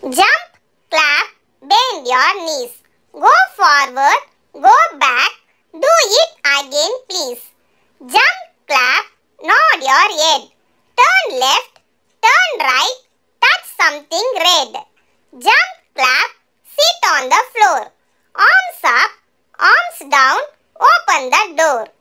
Jump, clap, bend your knees. Go forward, go back, do it again please. Jump, clap, nod your head. Turn left, turn right, touch something red. Jump, clap, sit on the floor. Arms up, arms down, open the door.